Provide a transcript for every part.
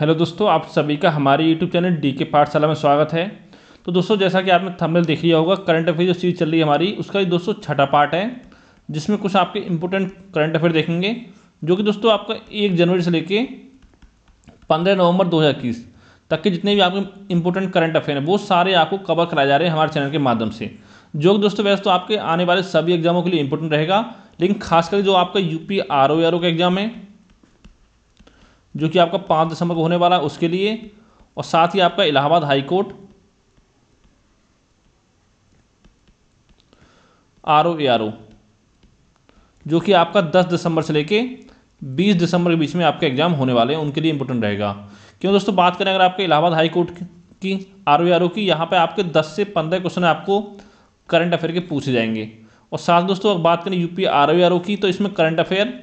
hello दोस्तों आप सभी का हमारे यूट्यूब चैनल डी के पाठशाला में स्वागत है तो दोस्तों जैसा कि आपने थंबनेल देख लिया होगा करंट अफेयर जो सीरीज चल रही है हमारी उसका ये दोस्तों छठा पार्ट है जिसमें कुछ आपके इम्पोर्टेंट करंट अफेयर देखेंगे जो कि दोस्तों आपका एक जनवरी से लेके पंद्रह नवंबर दो तक के जितने भी आपके इम्पोर्टेंट करंट अफेयर हैं वो सारे आपको कवर कराए जा रहे हैं हमारे चैनल के माध्यम से जो दोस्तों वैसे तो आपके आने वाले सभी एग्जामों के लिए इम्पोर्टेंट रहेगा लेकिन खासकर जो आपका यूपी आर ओ का एग्जाम है जो कि आपका पाँच दिसंबर को होने वाला है उसके लिए और साथ ही आपका Allahabad high court R O A R O जो कि आपका 10 दिसंबर से लेके 20 दिसंबर के बीच में आपका एग्जाम होने वाले हैं उनके लिए इंपॉर्टेंट रहेगा क्यों दोस्तों बात करें अगर आपके इलाहाबाद हाई कोर्ट की आर ओ आर ओ की यहाँ पे आपके 10 से 15 क्वेश्चन आपको करंट अफेयर के पूछे जाएंगे और साथ दोस्तों अगर बात करें UP R O R O की तो इसमें करंट अफेयर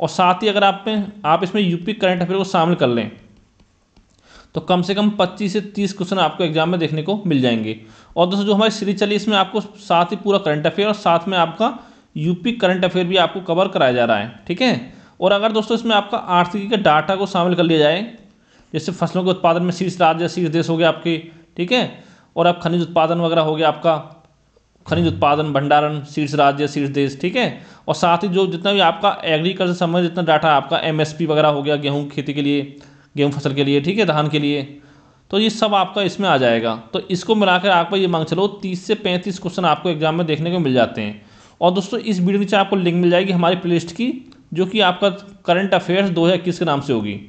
और साथ ही अगर आप में आप इसमें यूपी करंट अफेयर को शामिल कर लें तो कम से कम 25 से 30 क्वेश्चन आपको एग्जाम में देखने को मिल जाएंगे और दोस्तों जो हमारी सीरीज चली इसमें आपको साथ ही पूरा करंट अफेयर और साथ में आपका यूपी करंट अफेयर भी आपको कवर कराया जा रहा है ठीक है और अगर दोस्तों इसमें आपका आर्थिकी के डाटा को शामिल कर लिया जाए जैसे फसलों के उत्पादन में शीर्ष राज्य शीर्ष देश हो गया आपके ठीक है और आप खनिज उत्पादन वगैरह हो गया आपका खनिज उत्पादन भंडारण शीर्ष राज्य शीर्ष देश ठीक है और साथ ही जो जितना भी आपका एग्रीकल्चर संबंध जितना डाटा आपका एमएसपी वगैरह हो गया गेहूँ खेती के लिए गेहूँ फसल के लिए ठीक है धान के लिए तो ये सब आपका इसमें आ जाएगा तो इसको मिलाकर आपको ये मांग चलो तीस से पैंतीस क्वेश्चन आपको एग्जाम में देखने को मिल जाते हैं और दोस्तों इस वीडियो नीचे आपको लिंक मिल जाएगी हमारी प्ले की जो कि आपका करंट अफेयर्स दो के नाम से होगी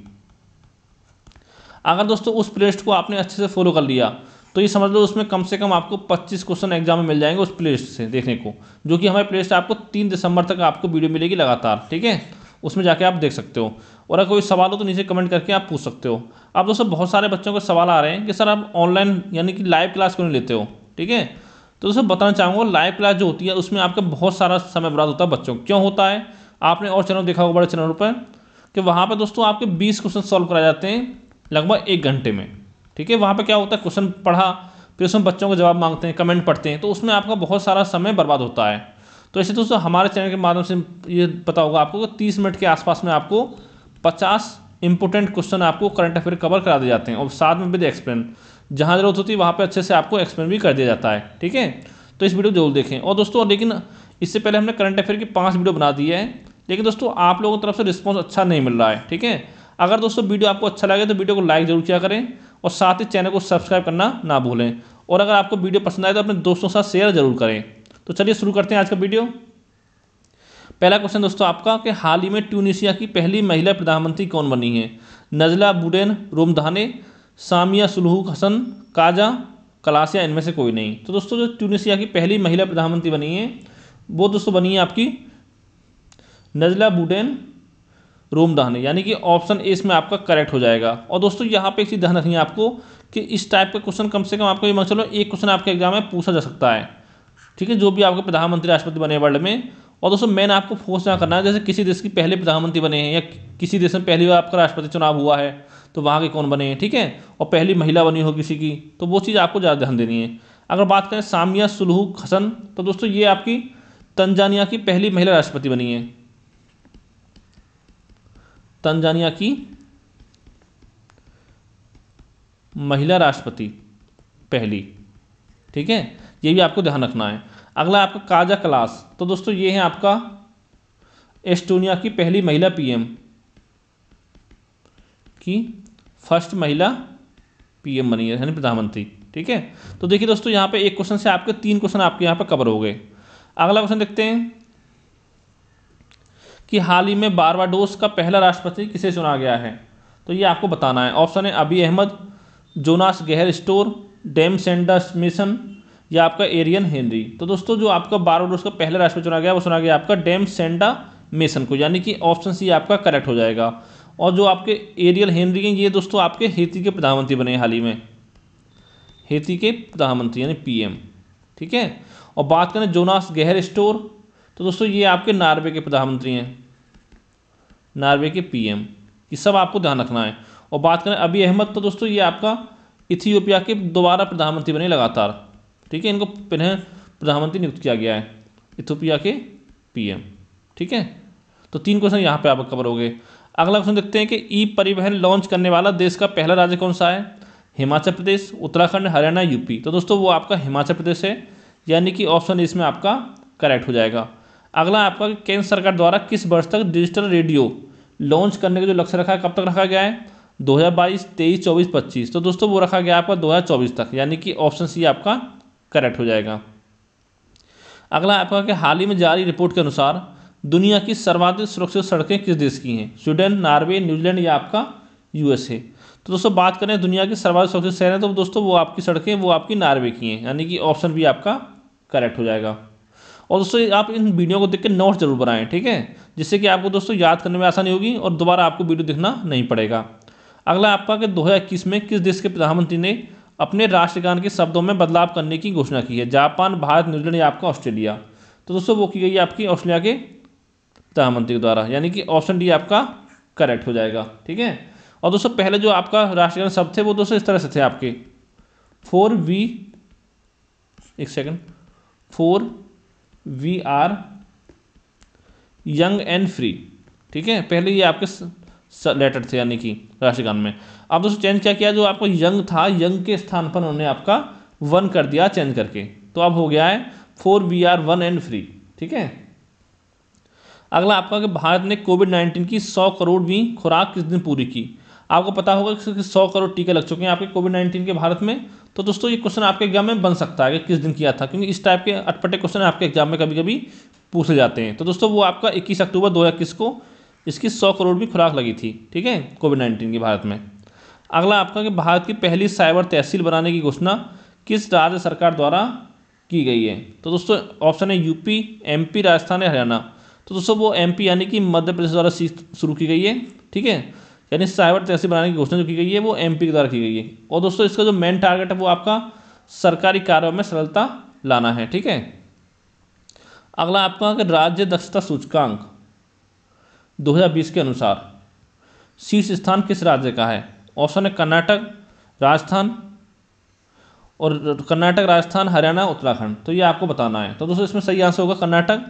अगर दोस्तों उस प्लेस्ट को आपने अच्छे से फॉलो कर लिया तो ये समझ लो उसमें कम से कम आपको 25 क्वेश्चन एग्जाम में मिल जाएंगे उस प्लेस से देखने को जो कि हमारे प्लेस से आपको तीन दिसंबर तक आपको वीडियो मिलेगी लगातार ठीक है उसमें जाके आप देख सकते हो और अगर कोई सवाल हो तो नीचे कमेंट करके आप पूछ सकते हो आप दोस्तों बहुत सारे बच्चों के सवाल आ रहे हैं कि सर आप ऑनलाइन यानी कि लाइव क्लास क्यों लेते हो ठीक है तो दोस्तों बताना चाहूँगा लाइव क्लास जो होती है उसमें आपका बहुत सारा समय बर्बाद होता है बच्चों क्यों होता है आपने और चैनल देखा होगा बड़े चैनल पर कि वहाँ पर दोस्तों आपके बीस क्वेश्चन सॉल्व कराए जाते हैं लगभग एक घंटे में ठीक है वहाँ पर क्या होता है क्वेश्चन पढ़ा फिर उसमें बच्चों को जवाब मांगते हैं कमेंट पढ़ते हैं तो उसमें आपका बहुत सारा समय बर्बाद होता है तो ऐसे दोस्तों हमारे चैनल के माध्यम से ये पता होगा आपको तीस मिनट के आसपास में आपको पचास इंपॉर्टेंट क्वेश्चन आपको करंट अफेयर कवर करा दिए जाते हैं और साथ में विद एक्सप्लेन जहाँ जरूरत होती है वहाँ पर अच्छे से आपको एक्सप्लेन भी कर दिया जाता है ठीक है तो इस वीडियो जरूर देखें और दोस्तों लेकिन इससे पहले हमने करंट अफेयर की पाँच वीडियो बना दी है लेकिन दोस्तों आप लोगों की तरफ से रिस्पॉन्स अच्छा नहीं मिल रहा है ठीक है अगर दोस्तों वीडियो आपको अच्छा लगे तो वीडियो को लाइक जरूर किया करें और साथ ही चैनल को सब्सक्राइब करना ना भूलें और अगर आपको वीडियो पसंद आए तो अपने दोस्तों के साथ शेयर जरूर करें तो चलिए शुरू करते हैं आज का वीडियो पहला क्वेश्चन दोस्तों आपका कि हाल ही में ट्यूनिशिया की पहली महिला प्रधानमंत्री कौन बनी है नजला बुडेन रोमधाने सामिया सुलहूक हसन काजा कलासिया इनमें से कोई नहीं तो दोस्तों जो ट्यूनिशिया की पहली महिला प्रधानमंत्री बनी है वो दोस्तों बनी है आपकी नजला बुडेन रोम दहन यानी कि ऑप्शन ए इसमें आपका करेक्ट हो जाएगा और दोस्तों यहाँ पे एक चीज़ ध्यान रखनी है आपको कि इस टाइप का क्वेश्चन कम से कम आपको ये मान चलो एक क्वेश्चन आपके एग्जाम में पूछा जा सकता है ठीक है जो भी आपके प्रधानमंत्री राष्ट्रपति बने वर्ल्ड में और दोस्तों मैंने आपको फोर्स ना करना है जैसे किसी देश की पहले प्रधानमंत्री बने हैं या किसी देश में पहली बार आपका राष्ट्रपति चुनाव हुआ है तो वहाँ के कौन बने हैं ठीक है और पहली महिला बनी हो किसी की तो वो चीज़ आपको ज़्यादा ध्यान देनी है अगर बात करें सामिया सुलहू हसन तो दोस्तों ये आपकी तंजानिया की पहली महिला राष्ट्रपति बनी है तंजानिया की महिला राष्ट्रपति पहली ठीक है ये भी आपको ध्यान रखना है अगला आपका काजा क्लास तो दोस्तों ये है आपका एस्टोनिया की पहली महिला पीएम की फर्स्ट महिला पीएम बनी है यानी प्रधानमंत्री ठीक है तो देखिए दोस्तों यहाँ पे एक क्वेश्चन से आपके तीन क्वेश्चन आपके यहाँ पर कवर हो गए अगला क्वेश्चन देखते हैं कि हाल ही में बारवाडोस का पहला राष्ट्रपति किसे चुना गया है तो ये आपको बताना है ऑप्शन है Abiy Ahmed Jonas Gahr Store Dame Sandra Mason या आपका एरियन हेनरी तो दोस्तों जो आपका बारवाडोस का पहला राष्ट्रपति चुना गया वो चुना गया आपका डेम सेंडा मेसन को यानी कि ऑप्शन सी आपका करेक्ट हो जाएगा और जो आपके एरियल हेनरी हैं ये दोस्तों आपके हेती के प्रधानमंत्री बने हाल ही में हेती के प्रधानमंत्री यानी पीएम ठीक है और बात करें जोनास गहर स्टोर तो दोस्तों ये आपके नार्वे के प्रधानमंत्री हैं नार्वे के पीएम ये सब आपको ध्यान रखना है और बात करें अभी अहमद तो दोस्तों ये आपका इथियोपिया के दोबारा प्रधानमंत्री बने लगातार ठीक है इनको प्रधानमंत्री नियुक्त किया गया है इथियोपिया के पी ठीक है तो तीन क्वेश्चन यहाँ पर आप कवर हो गए अगला क्वेश्चन देखते हैं कि ई परिवहन लॉन्च करने वाला देश का पहला राज्य कौन सा है हिमाचल प्रदेश उत्तराखंड हरियाणा यूपी तो दोस्तों वो आपका हिमाचल प्रदेश है यानी कि ऑप्शन इसमें आपका करेक्ट हो जाएगा अगला आपका केंद्र सरकार द्वारा किस वर्ष तक डिजिटल रेडियो लॉन्च करने का जो लक्ष्य रखा है कब तक रखा गया है 2022, 23, 24, 25 तो दोस्तों वो रखा गया आपका 2024 तक यानी कि ऑप्शन सी आपका करेक्ट हो जाएगा अगला आपका कि हाल ही में जारी रिपोर्ट के अनुसार दुनिया की सर्वाधिक सुरक्षित सड़कें किस देश की हैं स्वीडन नॉर्वे न्यूजीलैंड या आपका यूएसए तो दोस्तों बात करें दुनिया की सर्वाधिक सुरक्षित शहर हैं तो दोस्तों वो आपकी सड़कें वो आपकी नॉर्वे की हैं यानी कि ऑप्शन भी आपका करेक्ट हो जाएगा और दोस्तों आप इन वीडियो को देख के नोट जरूर बनाएं ठीक है जिससे कि आपको दोस्तों याद करने में आसानी होगी और दोबारा आपको वीडियो देखना नहीं पड़ेगा अगला आपका कि दो में किस देश के प्रधानमंत्री ने अपने राष्ट्रगान के शब्दों में बदलाव करने की घोषणा की है जापान भारत न्यूजीलैंड या आपका ऑस्ट्रेलिया तो दोस्तों वो की गई आपकी ऑस्ट्रेलिया के प्रधानमंत्री के द्वारा यानी कि ऑप्शन डी आपका करेक्ट हो जाएगा ठीक है और दोस्तों पहले जो आपका राष्ट्रगान शब्द थे वो दोस्तों इस तरह से थे आपके फोर वी एक second for we are young and free ठीक है पहले ये आपके लेटर थे यानी कि राष्ट्रगान में अब दोस्तों चेंज क्या किया जो आपको यंग था यंग के स्थान पर उन्होंने आपका वन कर दिया चेंज करके तो अब हो गया है for we are one and free ठीक है अगला आपका कि भारत ने कोविड नाइन्टीन की सौ करोड़ भी खुराक किस दिन पूरी की आपको पता होगा कि सौ करोड़ टीके लग चुके हैं आपके कोविड नाइन्टीन के भारत में तो दोस्तों ये क्वेश्चन आपके एग्जाम में बन सकता है कि किस दिन किया था क्योंकि इस टाइप के अटपटे क्वेश्चन आपके एग्जाम में कभी कभी पूछे जाते हैं तो दोस्तों वो आपका इक्कीस अक्टूबर दो को इसकी सौ करोड़ भी खुराक लगी थी ठीक है कोविड नाइन्टीन की भारत में अगला आपका कि भारत की पहली साइबर तहसील बनाने की घोषणा किस राज्य सरकार द्वारा की गई है तो दोस्तों ऑप्शन है यूपी एमपी राजस्थान या हरियाणा तो दोस्तों वो एमपी यानी कि मध्य प्रदेश द्वारा शुरू की गई है ठीक है यानी साइबर तहसील बनाने की घोषणा जो की गई है वो एम के द्वारा की गई है और दोस्तों इसका जो मेन टारगेट है वो आपका सरकारी कार्यों में सरलता लाना है ठीक है अगला आपका राज्य दक्षता सूचकांक 2020 के अनुसार शीर्ष स्थान किस राज्य का है ऑप्शन है कर्नाटक राजस्थान और कर्नाटक राजस्थान हरियाणा उत्तराखंड तो ये आपको बताना है तो दोस्तों इसमें सही आंसर होगा कर्नाटक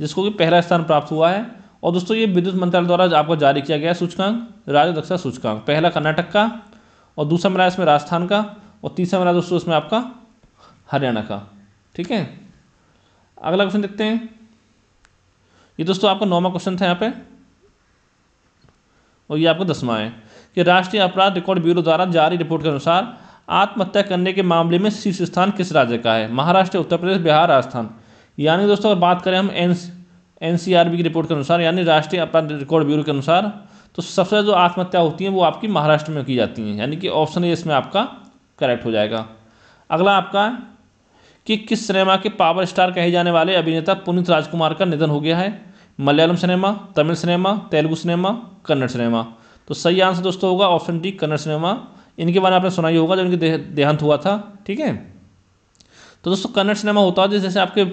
जिसको कि पहला स्थान प्राप्त हुआ है और दोस्तों ये विद्युत मंत्रालय द्वारा आपको जारी किया गया सूचकांक राज्य दक्षता सूचकांक पहला कर्नाटक का और दूसरा मिला इसमें राजस्थान का और तीसरा मिला दोस्तों इसमें आपका हरियाणा का ठीक है अगला क्वेश्चन देखते हैं ये दोस्तों आपका नौवा क्वेश्चन था यहाँ पे और ये आपका दसवा है कि राष्ट्रीय अपराध रिकॉर्ड ब्यूरो द्वारा जारी रिपोर्ट के अनुसार आत्महत्या करने के मामले में शीर्ष स्थान किस राज्य का है महाराष्ट्र उत्तर प्रदेश बिहार राजस्थान यानी दोस्तों अगर बात करें हम एन एन की रिपोर्ट के अनुसार यानी राष्ट्रीय अपराध रिकॉर्ड ब्यूरो के अनुसार तो सबसे जो आत्महत्या होती है वो आपकी महाराष्ट्र में की जाती है यानी कि ऑप्शन ए इसमें आपका करेक्ट हो जाएगा अगला आपका कि किस सिनेमा के पावर स्टार कहे जाने वाले अभिनेता पुनीत राजकुमार का निधन हो गया है Malayalam cinema Tamil cinema Telugu cinema Kannada cinema तो सही आंसर दोस्तों होगा ऑप्शन डी कन्नड़ सिनेमा इनके बारे में आपने सुना ही होगा जब इनके देहांत हुआ था ठीक है तो दोस्तों कन्नड़ सिनेमा होता है जैसे आपके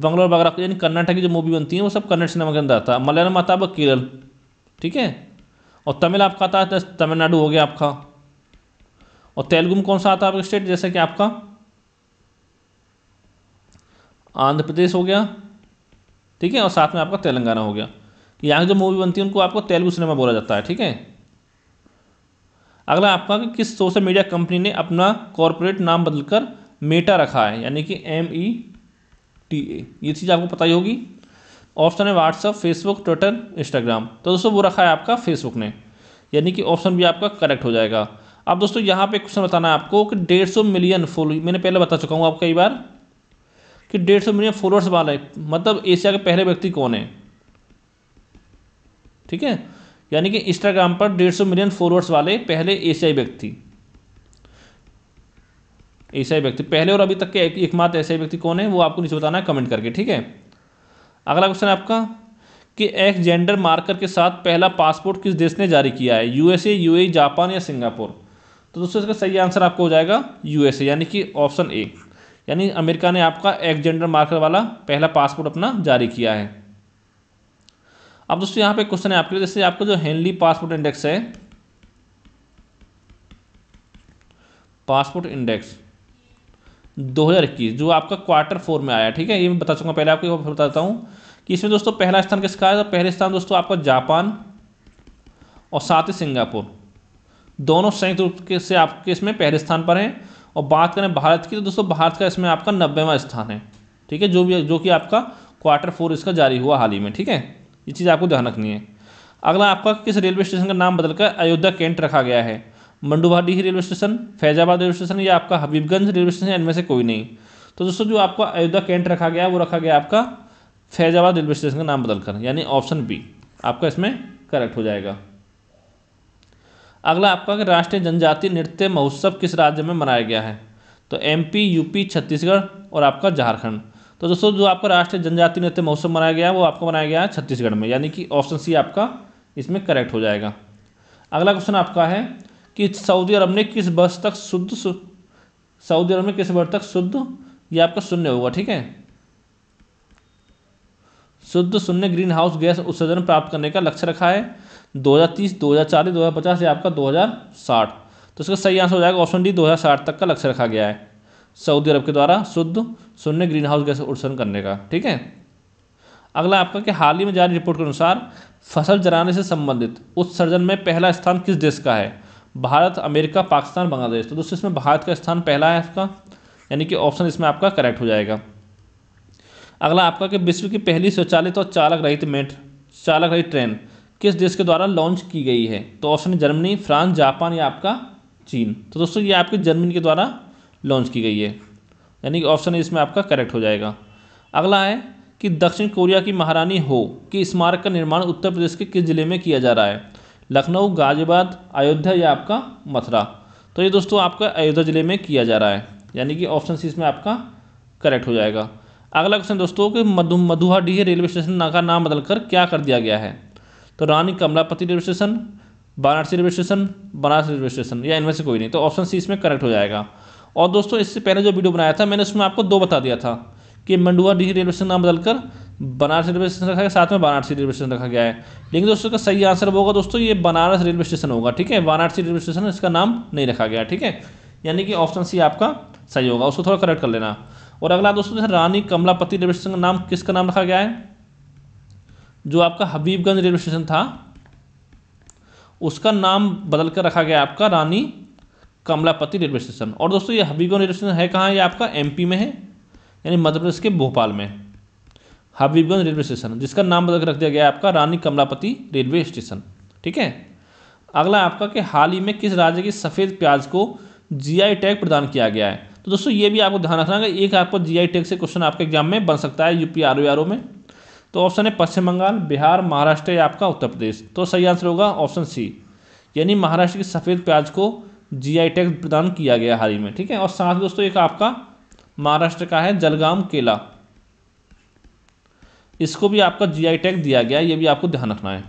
बंगलोर वगैरह यानी कर्नाटक की जो मूवी बनती है वो सब कन्नड़ सिनेमा के अंदर आता है मलयालम आता है केरल ठीक है और तमिल आपका आता है तो तमिलनाडु हो गया आपका और तेलुगु में कौन सा आता है आपका स्टेट जैसे कि आपका आंध्र प्रदेश हो गया ठीक है और साथ में आपका तेलंगाना हो गया यहाँ की जो मूवी बनती है उनको आपको तेलुगु सिनेमा बोला जाता है ठीक है अगला आपका कि किस सोशल मीडिया कंपनी ने अपना कॉरपोरेट नाम बदलकर मेटा रखा है यानी कि M E e T A ये चीज़ आपको पता ही होगी ऑप्शन है व्हाट्सअप फेसबुक ट्विटर इंस्टाग्राम तो दोस्तों वो रखा है आपका फेसबुक ने यानी कि ऑप्शन भी आपका करेक्ट हो जाएगा अब दोस्तों यहाँ पे क्वेश्चन बताना है आपको कि डेढ़ सौ मिलियन फॉलो मैंने पहले बता चुका हूँ आप कई बार कि डेढ़ सौ मिलियन फॉलोअर्स वाले मतलब एशिया के पहले व्यक्ति कौन है ठीक है यानी कि इंस्टाग्राम पर डेढ़ सौ मिलियन फॉलोअर्स वाले पहले एशियाई व्यक्ति ऐसा व्यक्ति पहले और अभी तक के एकमात्र ऐसे व्यक्ति कौन है वो आपको नीचे बताना है कमेंट करके ठीक है अगला क्वेश्चन है आपका कि एक्स जेंडर मार्कर के साथ पहला पासपोर्ट किस देश ने जारी किया है यूएसए यू जापान या सिंगापुर तो दोस्तों इसका सही आंसर आपको हो जाएगा यूएसए यानी कि ऑप्शन ए यानी अमेरिका ने आपका एक्स जेंडर मार्कर वाला पहला पासपोर्ट अपना जारी किया है अब दोस्तों यहाँ पे क्वेश्चन है आपके लिए जैसे आपका जो हेनली पासपोर्ट इंडेक्स है पासपोर्ट इंडेक्स 2021 जो आपका क्वार्टर फोर में आया ठीक है ये मैं बता चुका पहले आपको बताता हूँ कि इसमें दोस्तों पहला स्थान किसका है तो पहले स्थान दोस्तों आपका जापान और साथ ही सिंगापुर दोनों संयुक्त रूप के से आपके इसमें पहले स्थान पर हैं और बात करें भारत की तो दोस्तों भारत का इसमें आपका नब्बेवा स्थान है ठीक है जो भी जो कि आपका क्वार्टर फोर इसका जारी हुआ हाल ही में ठीक है ये चीज़ आपको ध्यान रखनी है अगला आपका किस रेलवे स्टेशन का नाम बदलकर अयोध्या कैंट रखा गया है ही railway station Faizabad railway station या आपका हबीबगंज रेलवे स्टेशन इनमें से कोई नहीं तो दोस्तों जो आपका अयोध्या कैंट रखा गया वो रखा गया आपका फैजाबाद रेलवे स्टेशन का नाम बदलकर यानी ऑप्शन बी आपका इसमें करेक्ट हो जाएगा अगला आपका राष्ट्रीय जनजातीय नृत्य महोत्सव किस राज्य में मनाया गया है तो एमपी यूपी छत्तीसगढ़ और आपका झारखंड तो दोस्तों जो आपका राष्ट्रीय जनजातीय नृत्य महोत्सव मनाया गया है वो आपका मनाया गया है छत्तीसगढ़ में यानी कि ऑप्शन सी आपका इसमें करेक्ट हो जाएगा अगला क्वेश्चन आपका है कि सऊदी अरब ने किस वर्ष तक शुद्ध सऊदी अरब में किस वर्ष तक शुद्ध ये आपका शून्य होगा ठीक है शुद्ध शून्य ग्रीन हाउस गैस उत्सर्जन प्राप्त करने का लक्ष्य रखा है 2030, 2040, 2050 या आपका 2060 तो इसका सही आंसर हो जाएगा ऑप्शन डी 2060 तक का लक्ष्य रखा गया है सऊदी अरब के द्वारा शुद्ध शून्य ग्रीन हाउस गैस उत्सर्जन करने का ठीक है अगला आपका कि हाल ही में जारी रिपोर्ट के अनुसार फसल जलाने से संबंधित उत्सर्जन में पहला स्थान किस देश का है भारत अमेरिका पाकिस्तान बांग्लादेश तो दोस्तों इसमें भारत का स्थान पहला है आपका यानी कि ऑप्शन इसमें आपका करेक्ट हो जाएगा अगला आपका कि विश्व की पहली स्वचालित और चालक रहित मेट चालक रहित ट्रेन किस देश के द्वारा लॉन्च की गई है तो ऑप्शन जर्मनी फ्रांस जापान या आपका चीन तो दोस्तों ये आपकी जर्मनी के द्वारा लॉन्च की गई है यानी कि ऑप्शन इसमें आपका करेक्ट हो जाएगा अगला है कि दक्षिण कोरिया की महारानी हो कि स्मारक का निर्माण उत्तर प्रदेश के किस जिले में किया जा रहा है लखनऊ गाज़ियाबाद अयोध्या या आपका मथुरा तो ये दोस्तों आपका अयोध्या ज़िले में किया जा रहा है यानी कि ऑप्शन सी इसमें आपका करेक्ट हो जाएगा अगला क्वेश्चन दोस्तों कि मधु मधुहाडीह रेलवे स्टेशन का नाम बदलकर क्या कर दिया गया है तो Rani Kamlapati railway station Varanasi railway station Banaras railway station या इनमें से कोई नहीं तो ऑप्शन सी इसमें करेक्ट हो जाएगा और दोस्तों इससे पहले जो वीडियो बनाया था मैंने उसमें आपको दो बता दिया था कि मंडुआ डीह रेलवे स्टेशन नाम बदलकर बनारस रेलवे स्टेशन रखा गया साथ में वाराणसी रेलवे स्टेशन रखा गया है लेकिन दोस्तों का सही आंसर होगा दोस्तों ये बनारस रेलवे स्टेशन होगा ठीक है वाराणसी रेलवे स्टेशन इसका नाम नहीं रखा गया ठीक है यानी कि ऑप्शन सी आपका सही होगा उसको थोड़ा करेक्ट कर लेना और अगला दोस्तों रानी कमलापति रेलवे स्टेशन का नाम किसका नाम रखा गया है जो आपका हबीबगंज रेलवे स्टेशन था उसका नाम बदल कर रखा गया आपका रानी कमलापति रेलवे स्टेशन और दोस्तों ये हबीबगंज रेलवे स्टेशन है कहाँ ये आपका एमपी में है यानी मध्य प्रदेश के भोपाल में हबीबगंज रेलवे स्टेशन जिसका नाम बदल रख दिया गया आपका रानी कमलापति रेलवे स्टेशन ठीक है अगला आपका कि हाल ही में किस राज्य की सफ़ेद प्याज को जीआई टैग प्रदान किया गया है तो दोस्तों ये भी आपको ध्यान रखना है एक आपको जीआई टैग से क्वेश्चन आपके एग्जाम में बन सकता है यूपी आर आर में तो ऑप्शन है पश्चिम बंगाल बिहार महाराष्ट्र या आपका उत्तर प्रदेश तो सही आंसर होगा ऑप्शन सी यानी महाराष्ट्र की सफ़ेद प्याज को जी टैग प्रदान किया गया हाल ही में ठीक है और साथ दोस्तों एक आपका महाराष्ट्र का है जलगाम केला इसको भी आपका जीआई टैग दिया गया है ये भी आपको ध्यान रखना है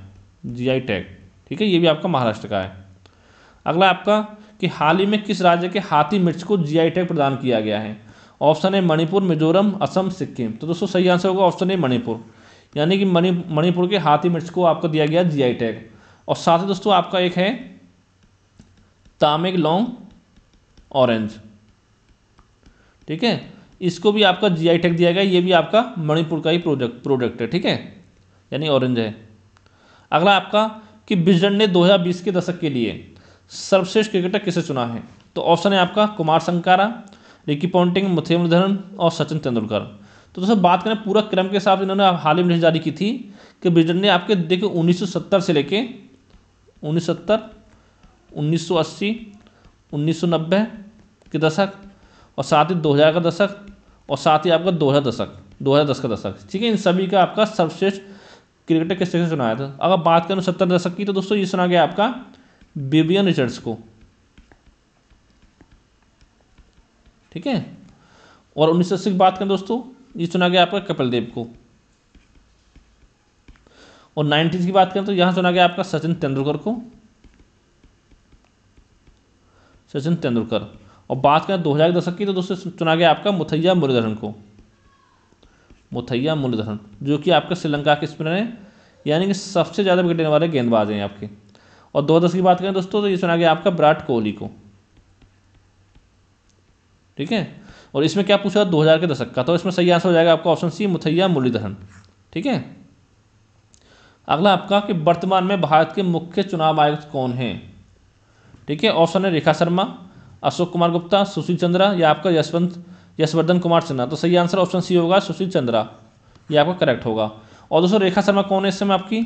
जीआई टैग ठीक है ये भी आपका महाराष्ट्र का है अगला आपका कि हाल ही में किस राज्य के हाथी मिर्च को जीआई टैग प्रदान किया गया है ऑप्शन है मणिपुर मिजोरम असम सिक्किम तो दोस्तों सही आंसर होगा ऑप्शन है मणिपुर यानी कि मणिपुर के हाथी मिर्च को आपको दिया गया आई टैग और साथ ही दोस्तों आपका एक है तामेग लौंग ऑरेंज ठीक है इसको भी आपका जीआई टैग दिया गया ये भी आपका मणिपुर का ही प्रोडक्ट प्रोडक्ट है ठीक है यानी ऑरेंज है अगला आपका कि बिजन ने 2020 के दशक के लिए सर्वश्रेष्ठ क्रिकेटर किसे चुना है तो ऑप्शन है आपका कुमार संकारा रिकी पॉन्टिंग मुथे और सचिन तेंदुलकर तो दोस्तों बात करें पूरा क्रम के हिसाब से इन्होंने हाल ही में जारी की थी कि बिजन ने आपके देखिए उन्नीस से लेके उन्नीस सौ 1990 के दशक और साथ ही 2000 का दशक और साथ ही आपका दो हज़ार दशक दो हज़ार दस का दशक ठीक है इन सभी का आपका सर्वश्रेष्ठ क्रिकेटर किस तरीके से सुनाया था अगर बात करूँ तो सत्तर दशक की तो दोस्तों ये सुना गया आपका बेबियन रिचर्ड्स को ठीक है और उन्नीस सौ अस्सी की बात करें दोस्तों ये सुना गया आपका कपिल देव को और नाइन्टीज की बात करें तो यहां सुना गया आपका सचिन तेंदुलकर को सचिन तेंदुलकर और बात करें दो हज़ार के दशक की तो दोस्तों चुना गया आपका मुथैया मुरलीधरन को मुथैया मुरलीधरन जो कि आपका श्रीलंका के स्पिनर हैं यानी कि सबसे ज़्यादा विकेट लेने वाले गेंदबाज हैं आपके और दो दस की बात करें दोस्तों तो ये चुना गया आपका विराट कोहली को ठीक है और इसमें क्या पूछा दो हज़ार के दशक का तो इसमें सही आंसर हो जाएगा आपका ऑप्शन सी मुथैया मुरलीधरन ठीक है अगला आपका कि वर्तमान में भारत के मुख्य चुनाव आयुक्त कौन हैं ठीक है ऑप्शन है रेखा शर्मा अशोक कुमार गुप्ता सुशील चंद्रा या आपका यशवंत यशवर्धन कुमार सिन्हा तो सही आंसर ऑप्शन सी होगा सुशील चंद्रा ये आपका करेक्ट होगा और दोस्तों रेखा शर्मा कौन है इस समय आपकी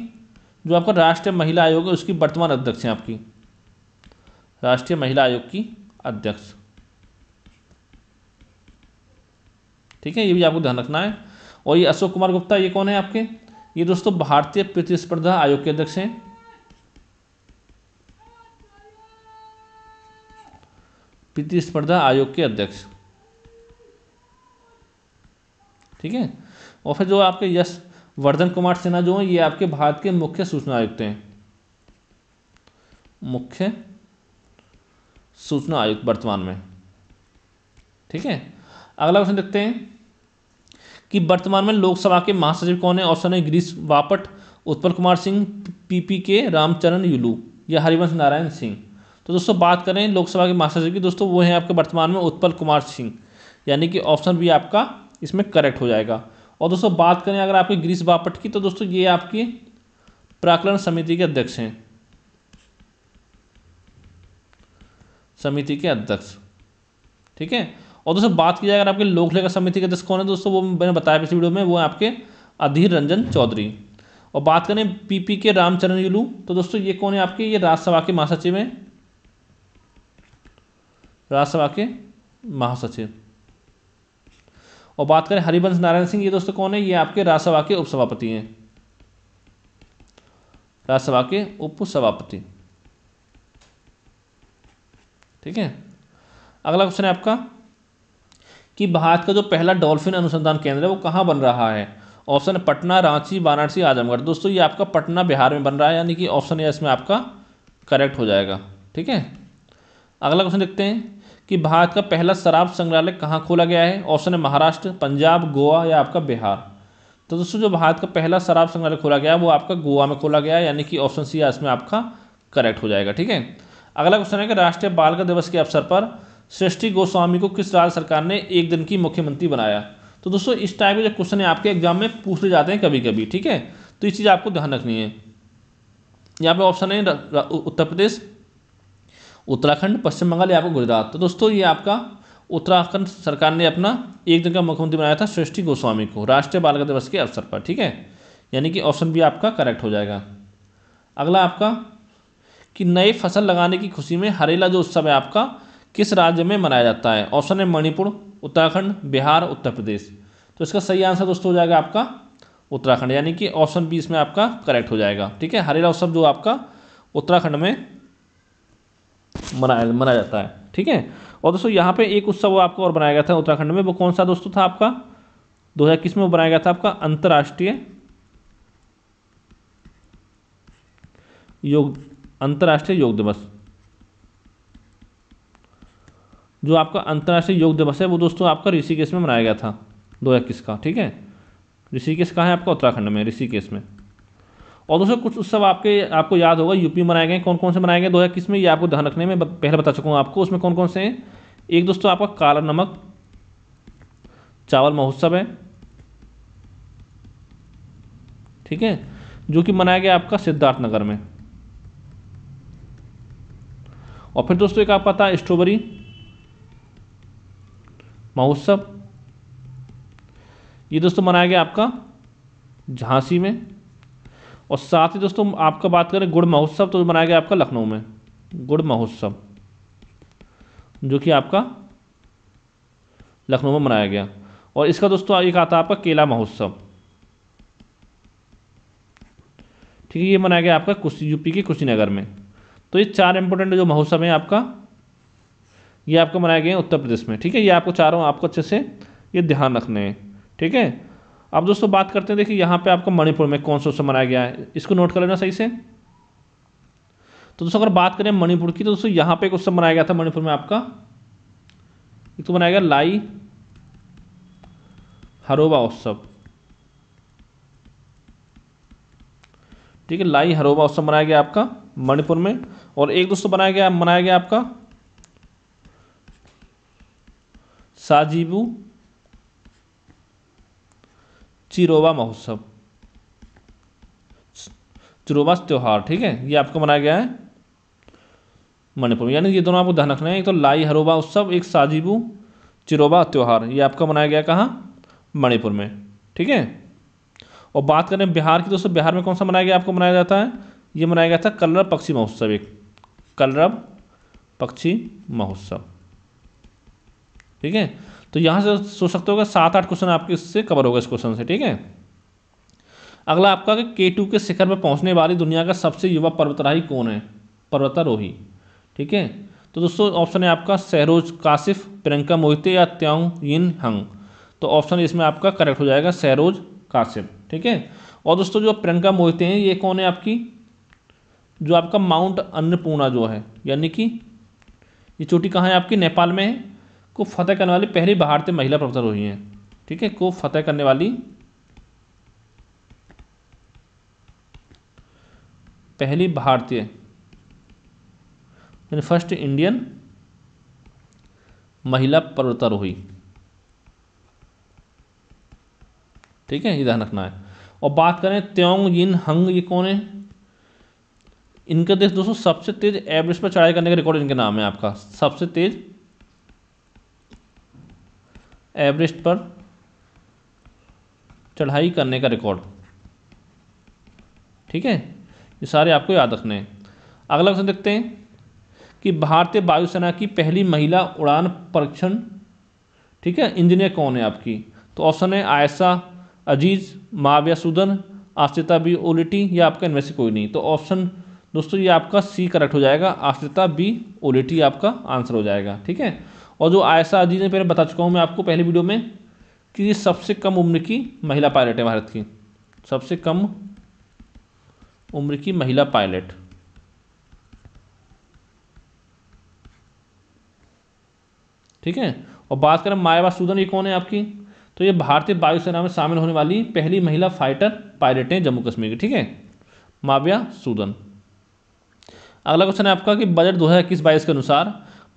जो आपका राष्ट्रीय महिला आयोग है उसकी वर्तमान अध्यक्ष हैं आपकी राष्ट्रीय महिला आयोग की अध्यक्ष ठीक है ये भी आपको ध्यान रखना है और ये अशोक कुमार गुप्ता ये कौन है आपके ये दोस्तों भारतीय प्रतिस्पर्धा आयोग के अध्यक्ष हैं प्रतिस्पर्धा आयोग के अध्यक्ष ठीक है और फिर जो आपके यश वर्धन कुमार सिन्हा जो हैं ये आपके भारत के मुख्य सूचना आयुक्त हैं मुख्य सूचना आयुक्त वर्तमान में ठीक है अगला क्वेश्चन देखते हैं कि वर्तमान में लोकसभा के महासचिव कौन है ऑप्शन है गिरीश बापट उत्पल कुमार सिंह पीपी के रामचरण युलू या हरिवंश नारायण सिंह तो दोस्तों बात करें लोकसभा के महासचिव की दोस्तों वो हैं आपके वर्तमान में उत्पल कुमार सिंह यानी कि ऑप्शन बी आपका इसमें करेक्ट हो जाएगा और दोस्तों बात करें अगर आपके ग्रीस बापट की तो दोस्तों ये आपकी प्राकलन समिति के अध्यक्ष हैं समिति के अध्यक्ष ठीक है और दोस्तों बात की जाए अगर आपके लोकलेखा समिति के अध्यक्ष कौन है दोस्तों वो मैंने बताया पिछले वीडियो में वो आपके अधीर रंजन चौधरी और बात करें पीपी के रामचरण युलू तो दोस्तों ये कौन है आपके ये राज्यसभा के महासचिव हैं राज्यसभा के महासचिव और बात करें हरिवंश नारायण सिंह ये दोस्तों कौन है ये आपके राज्यसभा के उपसभापति हैं राज्यसभा के उपसभापति ठीक है अगला क्वेश्चन है आपका कि भारत का जो पहला डॉल्फिन अनुसंधान केंद्र है वो कहाँ बन रहा है ऑप्शन पटना रांची वाराणसी आजमगढ़ दोस्तों ये आपका पटना बिहार में बन रहा है यानी कि ऑप्शन ये इसमें आपका करेक्ट हो जाएगा ठीक है अगला क्वेश्चन देखते हैं कि भारत का पहला शराब संग्रहालय कहाँ खोला गया है ऑप्शन है महाराष्ट्र पंजाब गोवा या आपका बिहार तो दोस्तों जो भारत का पहला शराब संग्रहालय खोला गया वो आपका गोवा में खोला गया यानी कि ऑप्शन सी इसमें आपका करेक्ट हो जाएगा ठीक है अगला क्वेश्चन है कि राष्ट्रीय का दिवस के अवसर पर सृष्टि गोस्वामी को किस राज्य सरकार ने एक दिन की मुख्यमंत्री बनाया तो दोस्तों इस टाइप के जो क्वेश्चन है आपके एग्जाम में पूछे जाते हैं कभी कभी ठीक है तो इस चीज़ आपको ध्यान रखनी है यहाँ पे ऑप्शन है उत्तर प्रदेश उत्तराखंड पश्चिम बंगाल या आपका गुजरात तो दोस्तों ये आपका उत्तराखंड सरकार ने अपना एक दिन का मुख्यमंत्री बनाया था सृष्टि गोस्वामी को राष्ट्रीय बालिका दिवस के अवसर पर ठीक है यानी कि ऑप्शन बी आपका करेक्ट हो जाएगा अगला आपका कि नई फसल लगाने की खुशी में हरेला जो उत्सव है आपका किस राज्य में मनाया जाता है ऑप्शन है मणिपुर उत्तराखंड बिहार उत्तर प्रदेश तो इसका सही आंसर दोस्तों हो जाएगा आपका उत्तराखंड यानी कि ऑप्शन बी इसमें आपका करेक्ट हो जाएगा ठीक है हरेला उत्सव जो आपका उत्तराखंड में मनाया मनाया जाता है ठीक है और दोस्तों यहाँ पे एक उत्सव आपका और बनाया गया था उत्तराखंड में वो कौन सा दोस्तों था आपका दो हज़ार किस में बनाया गया था आपका अंतर्राष्ट्रीय योग अंतर्राष्ट्रीय योग दिवस जो आपका अंतर्राष्ट्रीय योग दिवस है वो दोस्तों आपका ऋषिकेश में मनाया गया था दो हज़ार इक्कीस का ठीक है ऋषिकेश कहाँ है आपका उत्तराखंड में ऋषिकेश में और दोस्तों कुछ उत्सव आपके आपको याद होगा यूपी मनाए गए कौन कौन से मनाए गए दो हज़ार किस में ये आपको ध्यान रखने में पहले बता चुका हूँ आपको उसमें कौन कौन से हैं एक दोस्तों आपका काला नमक चावल महोत्सव है ठीक है जो कि मनाया गया आपका सिद्धार्थ नगर में और फिर दोस्तों एक आपका पता स्ट्रॉबेरी महोत्सव ये दोस्तों मनाया गया आपका झांसी में और साथ ही दोस्तों आपका बात करें गुड़ महोत्सव तो मनाया गया आपका लखनऊ में गुड़ महोत्सव जो कि आपका लखनऊ में मनाया गया और इसका दोस्तों एक आता है आपका केला महोत्सव ठीक है ये मनाया गया आपका कुशी यूपी के कुशीनगर में तो ये चार इंपॉर्टेंट जो महोत्सव है आपका ये आपको मनाया गया है उत्तर प्रदेश में ठीक है ये आपको चारों आपको अच्छे से ये ध्यान रखने हैं ठीक है अब दोस्तों बात करते हैं देखिए यहाँ पे आपको मणिपुर में कौन सा उत्सव मनाया गया है इसको नोट कर लेना सही से तो दोस्तों अगर बात करें मणिपुर की तो दोस्तों यहाँ पे एक उत्सव मनाया गया था मणिपुर में आपका एक तो मनाया गया लाई हरोबा उत्सव ठीक है लाई हरोबा उत्सव मनाया गया आपका मणिपुर में और एक दोस्तों बनाया गया मनाया गया आपका साजीबू चिरोवा महोत्सव चिरोवा त्यौहार ठीक है ये आपको मनाया गया है मणिपुर यानी ये दोनों आपको ध्यान रखना है एक तो लाई हरोबा उत्सव एक साजीबू चिरोबा त्यौहार ये आपका मनाया गया कहाँ मणिपुर में ठीक है और बात करें बिहार की दोस्तों बिहार में कौन सा मनाया गया आपको मनाया जाता है ये मनाया गया था कलरव पक्षी महोत्सव एक कलरव पक्षी महोत्सव ठीक है तो यहाँ से सोच सकते होगा सात आठ क्वेश्चन आपके इससे कवर होगा इस क्वेश्चन से ठीक है अगला आपका के टू के शिखर पर पहुँचने वाली दुनिया का सबसे युवा पर्वतराही कौन है पर्वतारोही ठीक है तो दोस्तों ऑप्शन है आपका सहरोज कासिफ प्रियंका मोहिते या त्यांग यिन हंग तो ऑप्शन इसमें आपका करेक्ट हो जाएगा सहरोज कासिफ ठीक है और दोस्तों जो प्रियंका मोहिते हैं ये कौन है आपकी जो आपका माउंट अन्नपूर्णा जो है यानी कि ये चोटी कहाँ है आपकी नेपाल में है को फतेह करने वाली पहली भारतीय महिला प्रोफेसर हुई हैं ठीक है को फतेह करने वाली पहली भारतीय यानी फर्स्ट इंडियन महिला पर्वतार हुई ठीक है ये ध्यान रखना है और बात करें त्योंग यिन हंग ये कौन है इनका देश दोस्तों सबसे तेज एवरेस्ट पर चढ़ाई करने का रिकॉर्ड इनके नाम है आपका सबसे तेज एवरेस्ट पर चढ़ाई करने का रिकॉर्ड ठीक है ये सारे आपको याद रखने हैं अगला क्वेश्चन देखते हैं कि भारतीय वायुसेना की पहली महिला उड़ान परीक्षण ठीक है इंजीनियर कौन है आपकी तो ऑप्शन है आयसा अजीज माविया सुदन आश्रिता बी ओलिटी या आपका इनमें से कोई नहीं तो ऑप्शन दोस्तों ये आपका सी करेक्ट हो जाएगा आश्रिता बी ओलिटी आपका आंसर हो जाएगा ठीक है और जो आयशा अजीज ने पहले बता चुका हूँ मैं आपको पहले वीडियो में कि ये सबसे कम उम्र की महिला पायलट है भारत की सबसे कम उम्र की महिला पायलट ठीक है और बात करें मायावा सूदन ये कौन है आपकी तो ये भारतीय वायुसेना में शामिल होने वाली पहली महिला फाइटर पायलट है जम्मू कश्मीर की ठीक है माविया सूदन अगला क्वेश्चन है आपका कि बजट दो हज़ार इक्कीस बाईस के अनुसार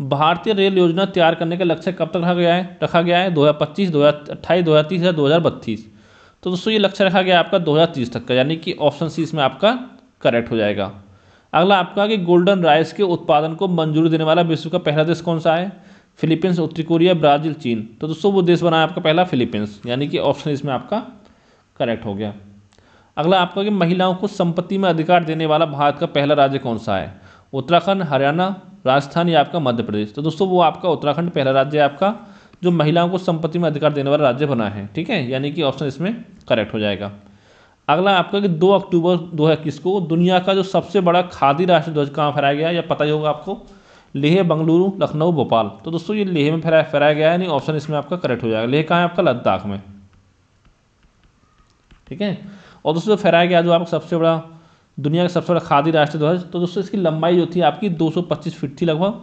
भारतीय रेल योजना तैयार करने का लक्ष्य कब तक रखा गया है रखा गया है दो हज़ार पच्चीस दो हज़ार अट्ठाईस दो हज़ार तीस या दो हज़ार बत्तीस तो दोस्तों ये लक्ष्य रखा गया आपका दो हज़ार तीस तक का यानी कि ऑप्शन सी इसमें आपका करेक्ट हो जाएगा अगला आपका कि गोल्डन राइस के उत्पादन को मंजूरी देने वाला विश्व का पहला देश कौन सा है फिलीपींस उत्तरी कोरिया ब्राज़ील चीन तो दोस्तों वो देश बना है आपका पहला फिलीपींस यानी कि ऑप्शन इसमें आपका करेक्ट हो गया अगला आपका कि महिलाओं को संपत्ति में अधिकार देने वाला भारत का पहला राज्य कौन सा है उत्तराखंड हरियाणा राजस्थान या आपका मध्य प्रदेश तो दोस्तों वो आपका उत्तराखंड पहला राज्य है आपका जो महिलाओं को संपत्ति में अधिकार देने वाला राज्य बना है ठीक है यानी कि ऑप्शन इसमें करेक्ट हो जाएगा अगला आपका कि 2 अक्टूबर दो को दुनिया का जो सबसे बड़ा खादी राष्ट्र ध्वज कहाँ फहराया गया या पता ही होगा आपको लेह बंगलुरु लखनऊ भोपाल तो दोस्तों ये लेह में फहराया फहराया गया यानी ऑप्शन इसमें आपका करेक्ट हो जाएगा लेह कहाँ है आपका लद्दाख में ठीक है और दोस्तों फहराया गया जो आपका सबसे बड़ा दुनिया का सबसे बड़ा खादी राष्ट्रीय ध्वज तो दोस्तों इसकी लंबाई जो थी आपकी 225 फीट थी लगभग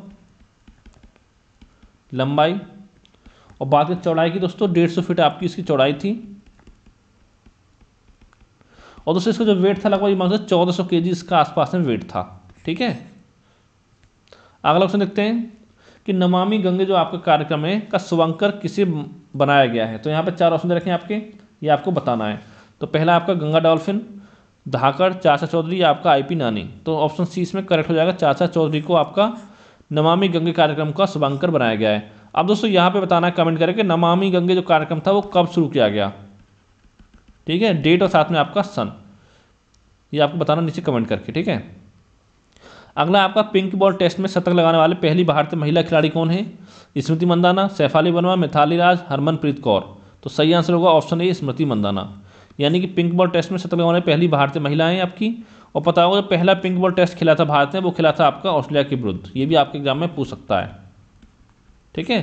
लंबाई और बात करें चौड़ाई की दोस्तों डेढ़ सौ फीट आपकी इसकी चौड़ाई थी और दोस्तों इसका जो वेट था लगभग चौदह सौ के जी इसका आसपास में वेट था ठीक है अगला क्वेश्चन देखते हैं कि नमामि गंगे जो आपका कार्यक्रम है का स्वांकर किसे बनाया गया है तो यहाँ पर चार ऑप्शन दे रखे हैं आपके ये आपको बताना है तो पहला आपका गंगा डॉल्फिन धाकड़ चाचा चौधरी आपका आईपी नानी तो ऑप्शन सी इसमें करेक्ट हो जाएगा चाचा चौधरी को आपका नमामि गंगे कार्यक्रम का शुभांकर बनाया गया है अब दोस्तों यहाँ पे बताना कमेंट करके नमामि गंगे जो कार्यक्रम था वो कब शुरू किया गया ठीक है डेट और साथ में आपका सन ये आपको बताना नीचे कमेंट करके ठीक है अगला आपका पिंक बॉल टेस्ट में शतक लगाने वाले पहली भारतीय महिला खिलाड़ी कौन है स्मृति मंदाना सैफाली वर्मा मिथाली राज हरमनप्रीत कौर तो सही आंसर होगा ऑप्शन ए स्मृति मंदाना यानी कि पिंक बॉल टेस्ट में शतक लगाने पहली भारतीय महिलाएं आपकी और पता होगा पहला पिंक बॉल टेस्ट खेला था भारत ने वो खेला था आपका ऑस्ट्रेलिया के विरुद्ध ये भी आपके एग्जाम में पूछ सकता है ठीक है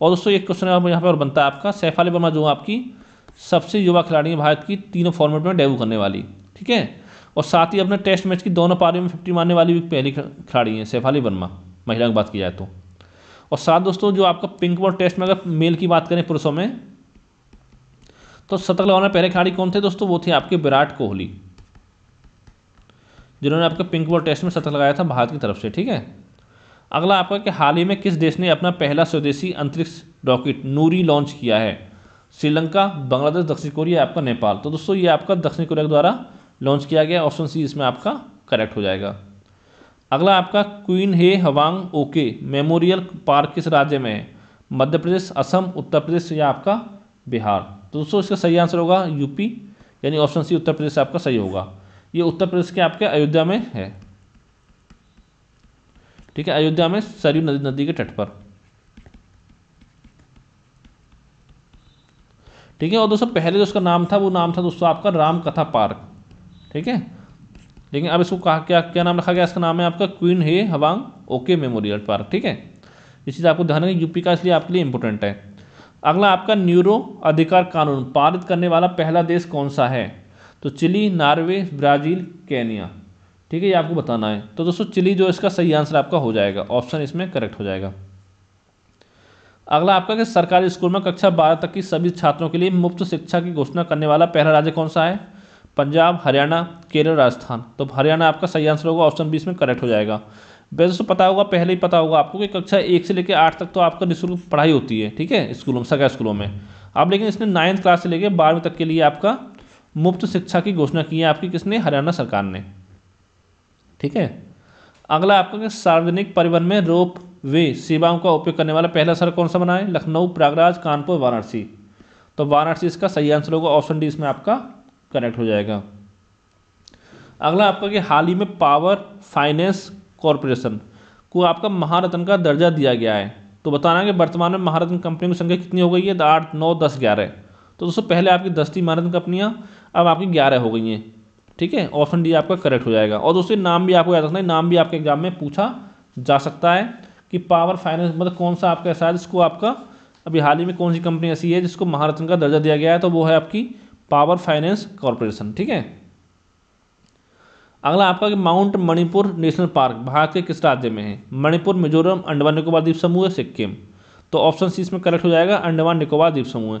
और दोस्तों एक क्वेश्चन यहाँ पर बनता है आपका सैफ अली वर्मा जो आपकी सबसे युवा खिलाड़ी है भारत की तीनों फॉर्मेट में डेब्यू करने वाली ठीक है और साथ ही अपने टेस्ट मैच की दोनों पारी में फिफ्टी मारने वाली भी पहली खिलाड़ी हैं सैफ अली वर्मा महिला की बात की जाए तो और साथ दोस्तों जो आपका पिंक बॉल टेस्ट में अगर मेल की बात करें पुरुषों में तो शतक लगाने पहले खिलाड़ी कौन थे दोस्तों वो थे आपके विराट कोहली जिन्होंने आपका पिंक बॉल टेस्ट में शतक लगाया था भारत की तरफ से ठीक है अगला आपका कि हाल ही में किस देश ने अपना पहला स्वदेशी अंतरिक्ष रॉकेट नूरी लॉन्च किया है श्रीलंका बांग्लादेश दक्षिण कोरिया आपका नेपाल तो दोस्तों ये आपका दक्षिण कोरिया द्वारा लॉन्च किया गया ऑप्शन सी इसमें आपका करेक्ट हो जाएगा अगला आपका queen Heo Hwang Ok memorial park किस राज्य में है मध्य प्रदेश असम उत्तर प्रदेश या आपका बिहार तो दोस्तों इसका सही आंसर होगा यूपी यानी ऑप्शन सी उत्तर प्रदेश आपका सही होगा ये उत्तर प्रदेश के आपके अयोध्या में है ठीक है अयोध्या में सरयू नदी नदी के तट पर ठीक है और दोस्तों पहले जो उसका नाम था वो नाम था दोस्तों आपका राम कथा पार्क ठीक है लेकिन अब इसको कहा क्या क्या नाम रखा गया इसका नाम है आपका queen Heo Hwang Ok memorial park ठीक है इस चीज़ आपको ध्यान रखें यूपी का इसलिए आपके लिए इंपॉर्टेंट है अगला आपका न्यूरो अधिकार कानून पारित करने वाला पहला देश कौन सा है तो चिली नॉर्वे ब्राज़ील केनिया ठीक है ये आपको बताना है तो दोस्तों चिली जो इसका सही आंसर आपका हो जाएगा ऑप्शन इसमें करेक्ट हो जाएगा अगला आपका कि सरकारी स्कूल में कक्षा बारह तक की सभी छात्रों के लिए मुफ्त शिक्षा की घोषणा करने वाला पहला राज्य कौन सा है पंजाब हरियाणा केरल राजस्थान तो हरियाणा आपका सही आंसर होगा ऑप्शन बीस में करेक्ट हो जाएगा वैसे तो पता होगा पहले ही पता होगा आपको कि कक्षा एक से लेकर आठ तक तो आपका निःशुल्क पढ़ाई होती है ठीक है स्कूलों में सगा स्कूलों में अब लेकिन इसने नाइन्थ क्लास से लेकर बारहवीं तक के लिए आपका मुफ्त शिक्षा की घोषणा की है आपकी किसने हरियाणा सरकार ने ठीक है अगला आपका सार्वजनिक परिवहन में रोप वे सेवाओं का उपयोग करने वाला पहला सर कौन सा बना है लखनऊ प्रयागराज कानपुर वाराणसी तो वाराणसी इसका सही आंसर होगा ऑप्शन डी इसमें आपका करेक्ट हो जाएगा अगला आपका कि हाल ही में पावर फाइनेंस कॉरपोरेशन को आपका महारत्न का दर्जा दिया गया है तो बताना कि वर्तमान में महारत्न कंपनी की संख्या कितनी हो गई है तो आठ नौ दस ग्यारह तो दोस्तों पहले आपकी दस थी महारत्न कंपनियाँ अब आपकी ग्यारह हो गई हैं ठीक है ऑप्शन डी आपका करेक्ट हो जाएगा और दोस्तों नाम भी आपको याद रखना है नाम भी आपके एग्जाम में पूछा जा सकता है कि पावर फाइनेंस मतलब कौन सा आपका ऐसा है जिसको आपका अभी हाल ही में कौन सी कंपनी ऐसी है जिसको महारत्न का दर्जा दिया गया है तो वो है आपकी पावर फाइनेंस कॉरपोरेशन ठीक है अगला आपका कि माउंट मणिपुर नेशनल पार्क भारत के किस राज्य में है मणिपुर मिजोरम अंडमान निकोबार द्वीप समूह सिक्किम तो ऑप्शन सी इसमें करेक्ट हो जाएगा अंडमान निकोबार द्वीप समूह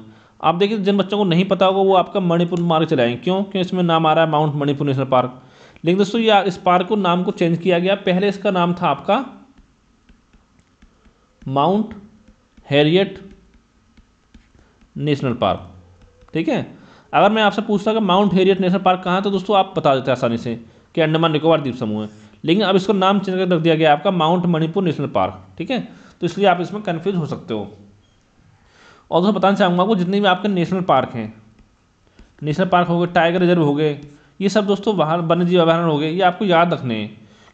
आप देखिए जिन बच्चों को नहीं पता होगा वो आपका मणिपुर मार्ग चलाएंगे क्यों क्यों इसमें नाम आ रहा है माउंट मणिपुर नेशनल पार्क लेकिन दोस्तों ये इस पार्क को नाम को चेंज किया गया पहले इसका नाम था आपका माउंट हैरियट नेशनल पार्क ठीक है अगर मैं आपसे पूछता कि माउंट हैरियट नेशनल पार्क कहाँ है तो दोस्तों आप बता देते आसानी से कि अंडमान निकोबार द्वीप समूह है लेकिन अब इसको नाम चेंज कर रख दिया गया आपका माउंट मणिपुर नेशनल पार्क ठीक है तो इसलिए आप इसमें कन्फ्यूज हो सकते हो और दोस्तों बताना चाहूँगा आपको जितने भी आपके नेशनल पार्क हैं नेशनल पार्क हो गए टाइगर रिजर्व हो गए ये सब दोस्तों वहाँ वन्य जीव हो गए ये आपको याद रखने हैं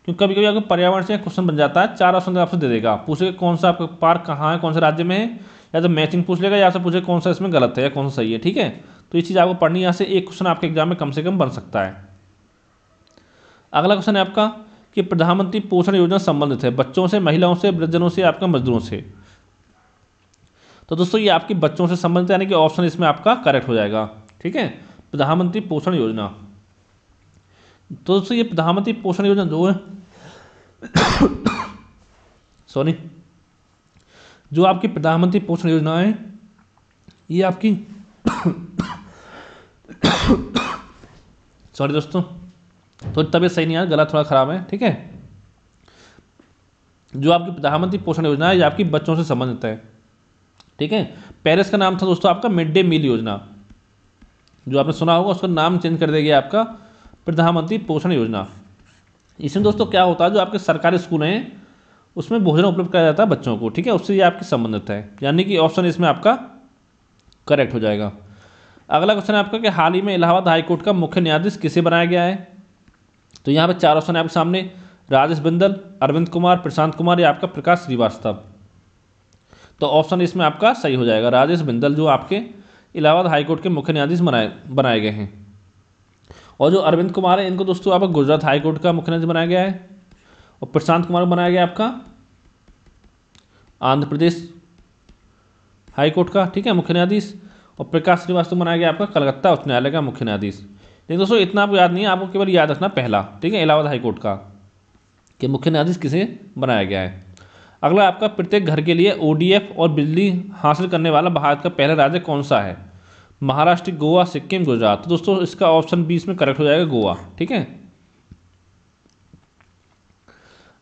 क्योंकि कभी कभी आपको पर्यावरण से क्वेश्चन बन जाता है चार ऑप्शन आपसे दे देगा पूछेगा कौन सा आपका पार्क कहाँ है कौन से राज्य में है या तो मैचिंग पूछ लेगा या तो पूछेगा कौन सा इसमें गलत है या कौन सा सही है ठीक है तो ये चीज़ आपको पढ़नी यहाँ से एक क्वेश्चन आपके एग्जाम में कम से कम बन सकता है अगला क्वेश्चन है आपका कि प्रधानमंत्री पोषण योजना संबंधित है बच्चों से महिलाओं से वृद्धजनों से आपका मजदूरों से तो दोस्तों ये आपके बच्चों से संबंधित यानी कि ऑप्शन इसमें आपका करेक्ट हो जाएगा ठीक है प्रधानमंत्री पोषण योजना तो दोस्तों ये प्रधानमंत्री पोषण योजना जो है सॉरी जो आपकी प्रधानमंत्री पोषण योजना है ये आपकी सॉरी दोस्तों तो तबीयत सही नहीं है गला थोड़ा ख़राब है ठीक है जो आपकी प्रधानमंत्री पोषण योजना है ये आपकी बच्चों से संबंधित है ठीक है पेरिस का नाम था दोस्तों आपका मिड डे मील योजना जो आपने सुना होगा उसका नाम चेंज कर देगी आपका प्रधानमंत्री पोषण योजना इसमें दोस्तों क्या होता है जो आपके सरकारी स्कूल हैं उसमें भोजन उपलब्ध कराया जाता है बच्चों को ठीक है उससे ये आपकी संबंधित है यानी कि ऑप्शन इसमें आपका करेक्ट हो जाएगा अगला क्वेश्चन है आपका कि हाल ही में इलाहाबाद हाईकोर्ट का मुख्य न्यायाधीश किसे बनाया गया है तो यहाँ पर चार ऑप्शन है आपके सामने राजेश बिंदल अरविंद कुमार प्रशांत कुमार या आपका प्रकाश श्रीवास्तव तो ऑप्शन इसमें आपका सही हो जाएगा राजेश बिंदल जो आपके इलाहाबाद हाईकोर्ट के मुख्य न्यायाधीश बनाए बनाए गए हैं और जो अरविंद कुमार है इनको दोस्तों आपका गुजरात हाईकोर्ट का मुख्य न्यायाधीश बनाया गया है और प्रशांत कुमार बनाया गया आपका आंध्र प्रदेश हाईकोर्ट का ठीक है मुख्य न्यायाधीश और प्रकाश श्रीवास्तव बनाया गया आपका कलकत्ता उच्च न्यायालय का मुख्य न्यायाधीश लेकिन दोस्तों इतना आपको याद नहीं है आपको केवल याद रखना पहला ठीक है इलाहाबाद हाईकोर्ट का कि मुख्य न्यायाधीश किसे बनाया गया है अगला आपका प्रत्येक घर के लिए ओडीएफ और बिजली हासिल करने वाला भारत का पहला राज्य कौन सा है महाराष्ट्र गोवा सिक्किम गुजरात तो दोस्तों इसका ऑप्शन बीस में करेक्ट हो जाएगा गोवा ठीक है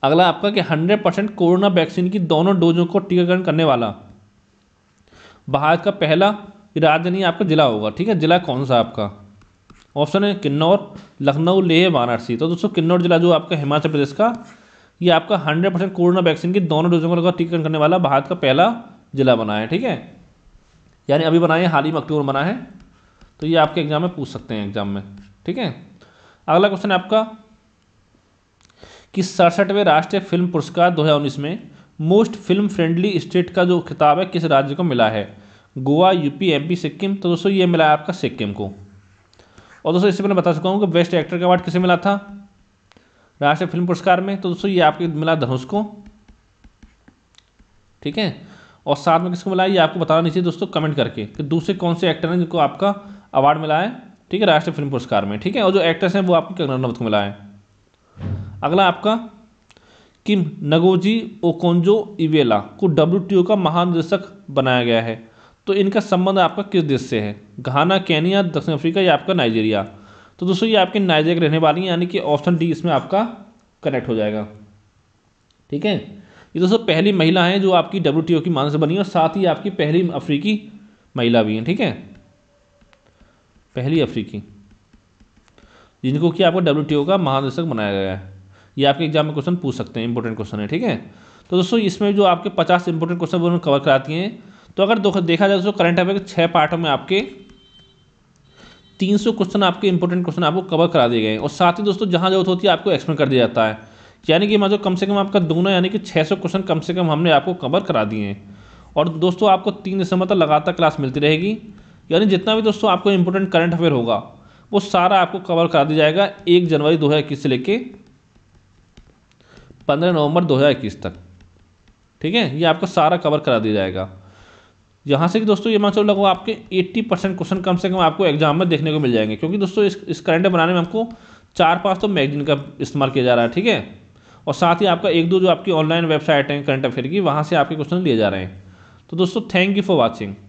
अगला आपका कि 100 परसेंट कोरोना वैक्सीन की दोनों डोजों को टीकाकरण करने वाला भारत का पहला राज्य नहीं आपका जिला होगा ठीक है जिला कौन सा आपका ऑप्शन है किन्नौर लखनऊ लेह वाराणसी तो दोस्तों किन्नौर जिला जो आपका हिमाचल प्रदेश का ये आपका हंड्रेड परसेंट कोरोना वैक्सीन की दोनों डोजों का टीकाकरण करने वाला भारत का पहला जिला बना है ठीक है यानी अभी बना है हाल ही में अक्टूबर बना है तो ये आपके एग्जाम में पूछ सकते हैं एग्जाम में ठीक है अगला क्वेश्चन है आपका कि सड़सठवें राष्ट्रीय फिल्म पुरस्कार दो में मोस्ट फिल्म फ्रेंडली स्टेट का जो खिताब है किस राज्य को मिला है गोवा यूपी एमपी सिक्किम तो दोस्तों ये मिला है आपका सिक्किम को और दोस्तों इससे मैं बता चुका हूँ कि बेस्ट एक्टर का अवार्ड किसे मिला था राष्ट्रीय फिल्म पुरस्कार में तो दोस्तों ये आपके मिला धनुष को ठीक है और साथ में किसको मिला ये आपको बताना नहीं चाहिए दोस्तों कमेंट करके कि दूसरे कौन से एक्टर हैं जिनको आपका अवार्ड मिला है ठीक है राष्ट्रीय फिल्म पुरस्कार में ठीक है और जो एक्ट्रेस हैं वो आपको कंगना को मिला है अगला आपका किम नगोजी ओकोंजो इवेला को डब्ल्यू का महानिदेशक बनाया गया है तो इनका संबंध आपका किस देश से है घाना केनिया दक्षिण अफ्रीका या आपका नाइजीरिया तो दोस्तों ये आपके नाइजीरिया रहने वाली हैं यानी कि ऑप्शन डी इसमें आपका करेक्ट हो जाएगा ठीक है ये दोस्तों पहली महिला हैं जो आपकी डब्ल्यू की मान से बनी है और साथ ही आपकी पहली अफ्रीकी महिला भी हैं ठीक है पहली अफ्रीकी जिनको कि आपको डब्ल्यू का महानिदेशक बनाया गया है ये आपके एग्जाम में क्वेश्चन पूछ सकते हैं इंपॉर्टेंट क्वेश्चन है ठीक है तो दोस्तों इसमें जो आपके पचास इंपॉर्टेंट क्वेश्चन कवर कराती हैं तो अगर देखा जाए तो करंट अफेयर छः पार्टों में आपके तीन सौ क्वेश्चन आपके इंपॉर्टेंट क्वेश्चन आपको कवर करा दिए गए और साथ ही दोस्तों जहाँ जरूरत होती है आपको एक्सप्लेन कर दिया जाता है यानी कि मान लो कम से कम आपका दोनों यानी कि 600 क्वेश्चन कम से कम हमने आपको कवर करा दिए हैं और दोस्तों आपको तीन दिसंबर तक लगातार क्लास मिलती रहेगी यानी जितना भी दोस्तों आपको इंपॉर्टेंट करंट अफेयर होगा वो सारा आपको कवर करा दिया जाएगा एक जनवरी दो से लेकर पंद्रह नवंबर दो तक ठीक है ये आपको सारा कवर करा दिया जाएगा यहाँ से कि दोस्तों ये मान चलो लगभग आपके एट्टी परसेंट क्वेश्चन कम से कम आपको एग्जाम में देखने को मिल जाएंगे क्योंकि दोस्तों इस इस करंट बनाने में हमको चार पाँच तो मैगजीन का इस्तेमाल किया जा रहा है ठीक है और साथ ही आपका एक दो जो आपकी ऑनलाइन वेबसाइट है करंट अफेयर की वहाँ से आपके क्वेश्चन लिए जा रहे हैं तो दोस्तों थैंक यू फॉर वॉचिंग